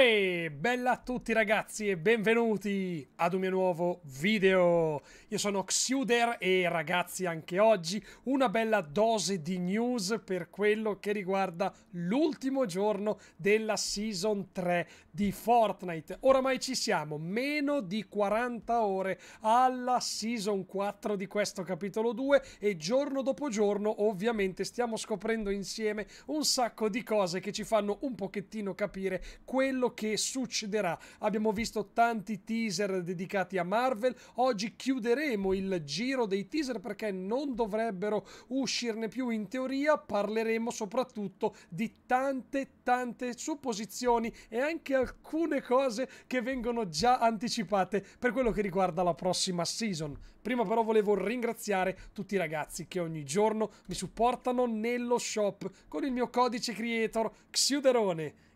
Oe, bella a tutti ragazzi e benvenuti ad un mio nuovo video. Io sono Xuder e ragazzi anche oggi una bella dose di news per quello che riguarda l'ultimo giorno della season 3 di Fortnite. Oramai ci siamo, meno di 40 ore alla season 4 di questo capitolo 2 e giorno dopo giorno ovviamente stiamo scoprendo insieme un sacco di cose che ci fanno un pochettino capire quello quello che succederà. Abbiamo visto tanti teaser dedicati a Marvel, oggi chiuderemo il giro dei teaser perché non dovrebbero uscirne più in teoria, parleremo soprattutto di tante tante supposizioni e anche alcune cose che vengono già anticipate per quello che riguarda la prossima season. Prima però volevo ringraziare tutti i ragazzi che ogni giorno mi supportano nello shop con il mio codice creator Xiuderone.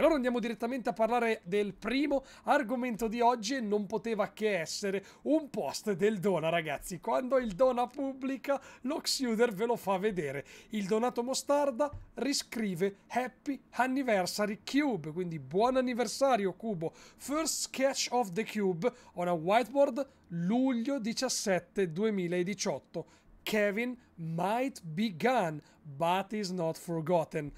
allora andiamo direttamente a parlare del primo argomento di oggi e non poteva che essere un post del Dona, ragazzi. Quando il Dona pubblica, l'Oxuder ve lo fa vedere. Il donato Mostarda riscrive Happy Anniversary Cube, quindi buon anniversario Cubo. First sketch of the Cube on a whiteboard luglio 17 2018. Kevin might be gone, but is not forgotten.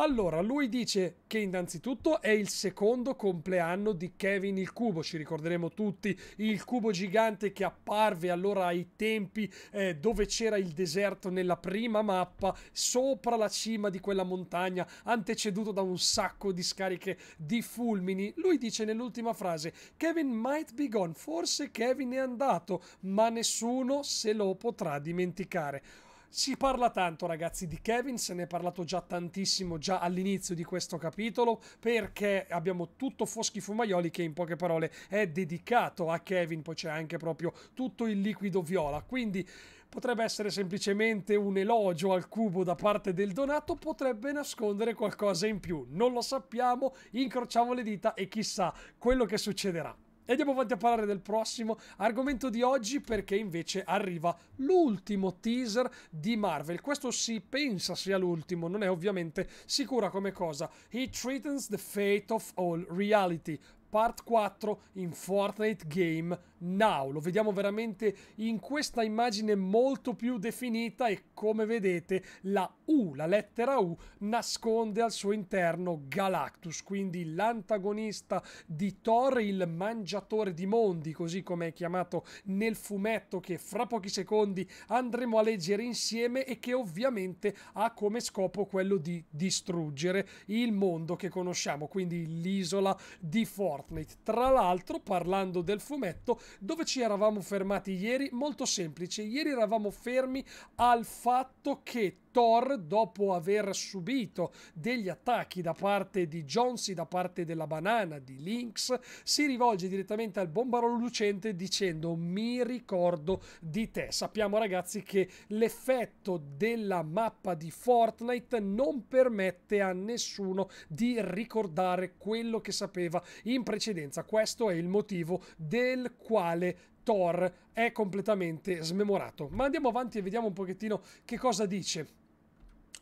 Allora, lui dice che innanzitutto è il secondo compleanno di Kevin il Cubo, ci ricorderemo tutti il cubo gigante che apparve allora ai tempi eh, dove c'era il deserto nella prima mappa, sopra la cima di quella montagna, anteceduto da un sacco di scariche di fulmini. Lui dice nell'ultima frase, Kevin might be gone, forse Kevin è andato, ma nessuno se lo potrà dimenticare. Si parla tanto ragazzi di Kevin, se ne è parlato già tantissimo già all'inizio di questo capitolo perché abbiamo tutto Foschi Fumaioli che in poche parole è dedicato a Kevin, poi c'è anche proprio tutto il liquido viola, quindi potrebbe essere semplicemente un elogio al cubo da parte del donato, potrebbe nascondere qualcosa in più, non lo sappiamo, incrociamo le dita e chissà quello che succederà. E andiamo avanti a parlare del prossimo argomento di oggi perché invece arriva l'ultimo teaser di Marvel. Questo si pensa sia l'ultimo, non è ovviamente sicura come cosa. He threatens the fate of all reality. Part 4 in Fortnite Game Now. Lo vediamo veramente in questa immagine molto più definita e come vedete la U, la lettera U, nasconde al suo interno Galactus, quindi l'antagonista di Thor, il mangiatore di mondi, così come è chiamato nel fumetto che fra pochi secondi andremo a leggere insieme e che ovviamente ha come scopo quello di distruggere il mondo che conosciamo, quindi l'isola di Fortnite. Tra l'altro, parlando del fumetto, dove ci eravamo fermati ieri? Molto semplice, ieri eravamo fermi al fatto che Thor, dopo aver subito degli attacchi da parte di Jonesy, da parte della banana, di Lynx, si rivolge direttamente al bombarolo lucente dicendo mi ricordo di te. Sappiamo ragazzi che l'effetto della mappa di Fortnite non permette a nessuno di ricordare quello che sapeva in precedenza. Questo è il motivo del quale Thor è completamente smemorato. Ma andiamo avanti e vediamo un pochettino che cosa dice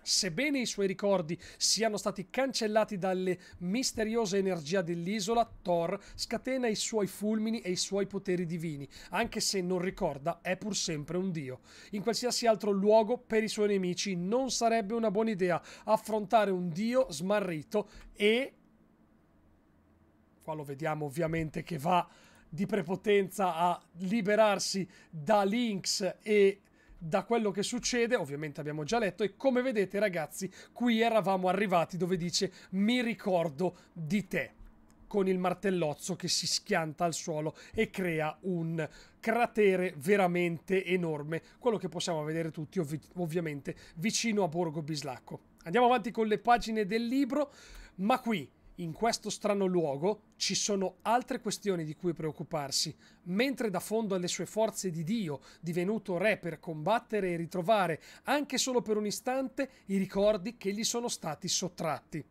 sebbene i suoi ricordi siano stati cancellati dalle misteriose energie dell'isola, Thor scatena i suoi fulmini e i suoi poteri divini, anche se non ricorda, è pur sempre un dio. In qualsiasi altro luogo, per i suoi nemici, non sarebbe una buona idea affrontare un dio smarrito e... Qua lo vediamo ovviamente che va di prepotenza a liberarsi da Lynx e da quello che succede, ovviamente abbiamo già letto, e come vedete ragazzi, qui eravamo arrivati dove dice mi ricordo di te con il martellozzo che si schianta al suolo e crea un cratere veramente enorme, quello che possiamo vedere tutti ovvi ovviamente vicino a Borgo Bislacco. Andiamo avanti con le pagine del libro, ma qui in questo strano luogo ci sono altre questioni di cui preoccuparsi, mentre da fondo alle sue forze di Dio, divenuto re per combattere e ritrovare, anche solo per un istante, i ricordi che gli sono stati sottratti.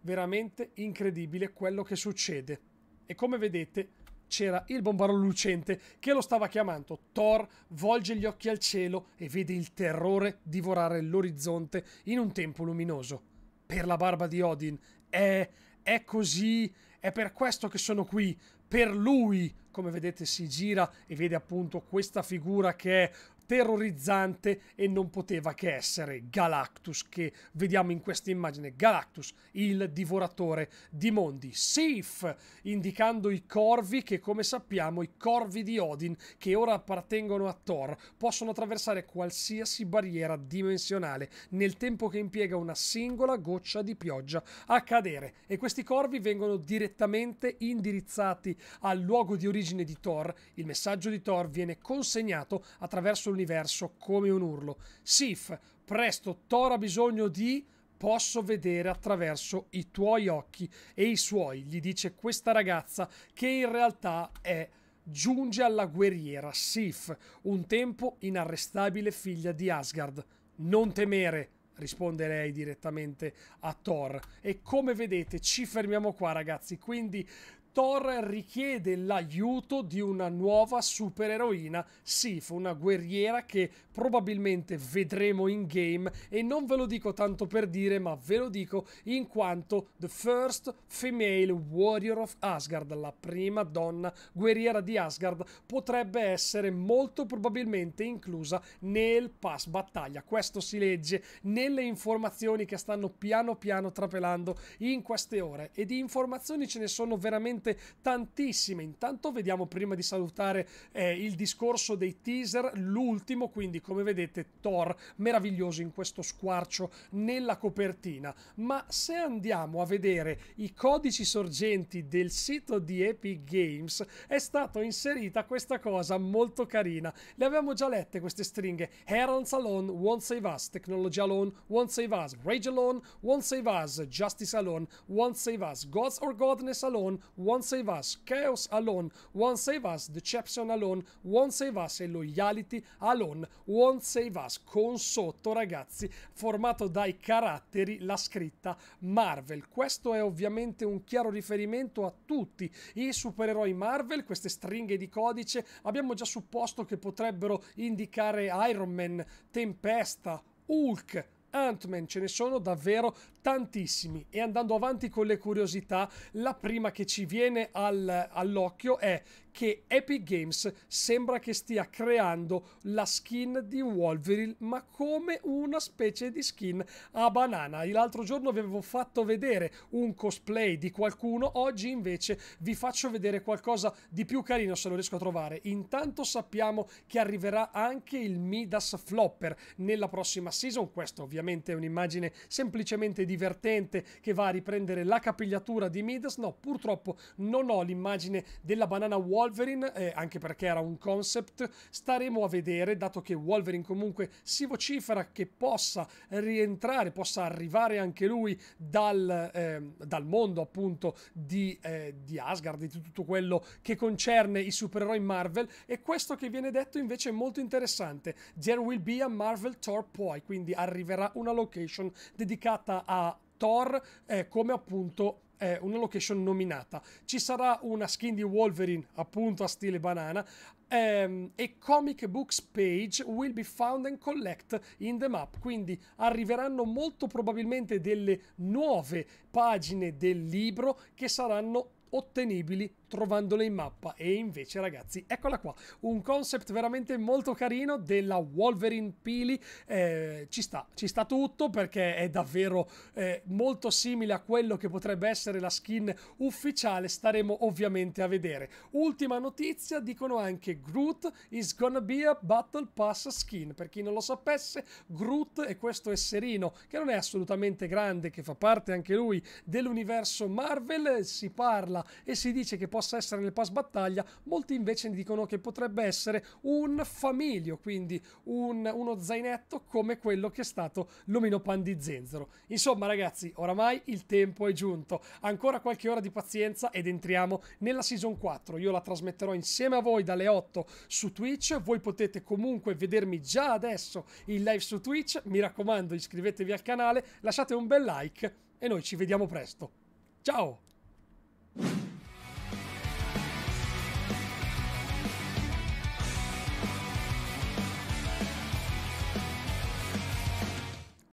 Veramente incredibile quello che succede. E come vedete, c'era il bombaro lucente che lo stava chiamando. Thor volge gli occhi al cielo e vede il terrore divorare l'orizzonte in un tempo luminoso per la barba di Odin. È, è così, è per questo che sono qui, per lui. Come vedete si gira e vede appunto questa figura che è terrorizzante e non poteva che essere Galactus che vediamo in questa immagine. Galactus, il divoratore di mondi. Safe, indicando i corvi che come sappiamo i corvi di Odin che ora appartengono a Thor possono attraversare qualsiasi barriera dimensionale nel tempo che impiega una singola goccia di pioggia a cadere e questi corvi vengono direttamente indirizzati al luogo di origine di Thor. Il messaggio di Thor viene consegnato attraverso il l'universo come un urlo. Sif, presto Thor ha bisogno di posso vedere attraverso i tuoi occhi e i suoi, gli dice questa ragazza che in realtà è giunge alla guerriera Sif, un tempo inarrestabile figlia di Asgard. Non temere, risponde lei direttamente a Thor. E come vedete ci fermiamo qua ragazzi, quindi Thor richiede l'aiuto di una nuova supereroina, Sif, una guerriera che probabilmente vedremo in game e non ve lo dico tanto per dire, ma ve lo dico in quanto The First Female Warrior of Asgard, la prima donna guerriera di Asgard, potrebbe essere molto probabilmente inclusa nel pass battaglia. Questo si legge nelle informazioni che stanno piano piano trapelando in queste ore e di informazioni ce ne sono veramente veramente tantissime. Intanto vediamo prima di salutare eh, il discorso dei teaser, l'ultimo, quindi come vedete Thor meraviglioso in questo squarcio nella copertina. Ma se andiamo a vedere i codici sorgenti del sito di Epic Games è stata inserita questa cosa molto carina. Le avevamo già lette queste stringhe. Herons alone won't save us, Technology alone won't save us, Rage alone won't save us, Justice alone won't save us, Gods or Godness alone won't One Save Us, Chaos Alone, One Save Us, Deception Alone, One Save Us e Loyalty Alone, One Save Us con sotto ragazzi formato dai caratteri la scritta Marvel. Questo è ovviamente un chiaro riferimento a tutti i supereroi Marvel, queste stringhe di codice abbiamo già supposto che potrebbero indicare Iron Man, Tempesta, Hulk, Ant-Man, ce ne sono davvero tantissimi e andando avanti con le curiosità la prima che ci viene al, all'occhio è che Epic Games sembra che stia creando la skin di Wolverine ma come una specie di skin a banana l'altro giorno vi avevo fatto vedere un cosplay di qualcuno oggi invece vi faccio vedere qualcosa di più carino se lo riesco a trovare intanto sappiamo che arriverà anche il Midas Flopper nella prossima season questa ovviamente è un'immagine semplicemente divertente che va a riprendere la capigliatura di Midas. No, purtroppo non ho l'immagine della banana Wolverine, eh, anche perché era un concept. Staremo a vedere, dato che Wolverine comunque si vocifera che possa rientrare, possa arrivare anche lui dal, eh, dal mondo appunto di, eh, di Asgard, di tutto quello che concerne i supereroi Marvel. E questo che viene detto invece è molto interessante. There will be a Marvel Tour poi, quindi arriverà una location dedicata a Thor eh, come appunto eh, una location nominata. Ci sarà una skin di Wolverine appunto a stile banana ehm, e comic books page will be found and collect in the map. Quindi arriveranno molto probabilmente delle nuove pagine del libro che saranno ottenibili trovandole in mappa e invece ragazzi eccola qua un concept veramente molto carino della Wolverine Pili eh, ci sta ci sta tutto perché è davvero eh, molto simile a quello che potrebbe essere la skin ufficiale staremo ovviamente a vedere ultima notizia dicono anche Groot is gonna be a Battle Pass skin per chi non lo sapesse Groot è questo esserino che non è assolutamente grande che fa parte anche lui dell'universo Marvel si parla e si dice che poi possa essere nel pass battaglia, molti invece dicono che potrebbe essere un famiglio, quindi un, uno zainetto come quello che è stato l'omino pan di Zenzero. Insomma ragazzi, oramai il tempo è giunto, ancora qualche ora di pazienza ed entriamo nella Season 4. Io la trasmetterò insieme a voi dalle 8 su Twitch, voi potete comunque vedermi già adesso in live su Twitch, mi raccomando iscrivetevi al canale, lasciate un bel like e noi ci vediamo presto. Ciao!